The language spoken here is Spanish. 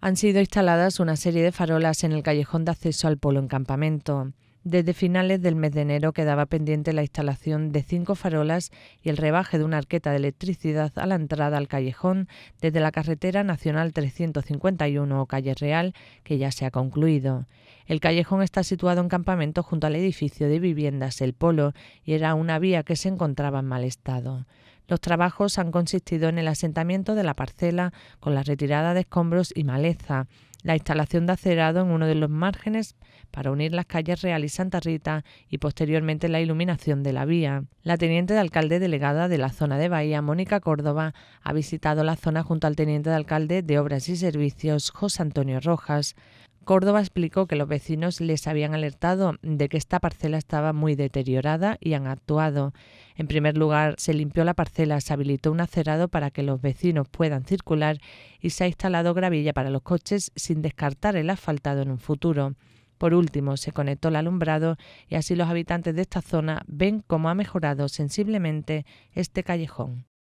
han sido instaladas una serie de farolas en el callejón de acceso al polo en campamento. Desde finales del mes de enero quedaba pendiente la instalación de cinco farolas y el rebaje de una arqueta de electricidad a la entrada al callejón desde la carretera nacional 351 o calle Real, que ya se ha concluido. El callejón está situado en campamento junto al edificio de viviendas El Polo y era una vía que se encontraba en mal estado. Los trabajos han consistido en el asentamiento de la parcela con la retirada de escombros y maleza, la instalación de acerado en uno de los márgenes para unir las calles Real y Santa Rita y posteriormente la iluminación de la vía. La teniente de alcalde delegada de la zona de Bahía, Mónica Córdoba, ha visitado la zona junto al teniente de alcalde de Obras y Servicios, José Antonio Rojas. Córdoba explicó que los vecinos les habían alertado de que esta parcela estaba muy deteriorada y han actuado. En primer lugar, se limpió la parcela, se habilitó un acerado para que los vecinos puedan circular y se ha instalado gravilla para los coches sin descartar el asfaltado en un futuro. Por último, se conectó el alumbrado y así los habitantes de esta zona ven cómo ha mejorado sensiblemente este callejón.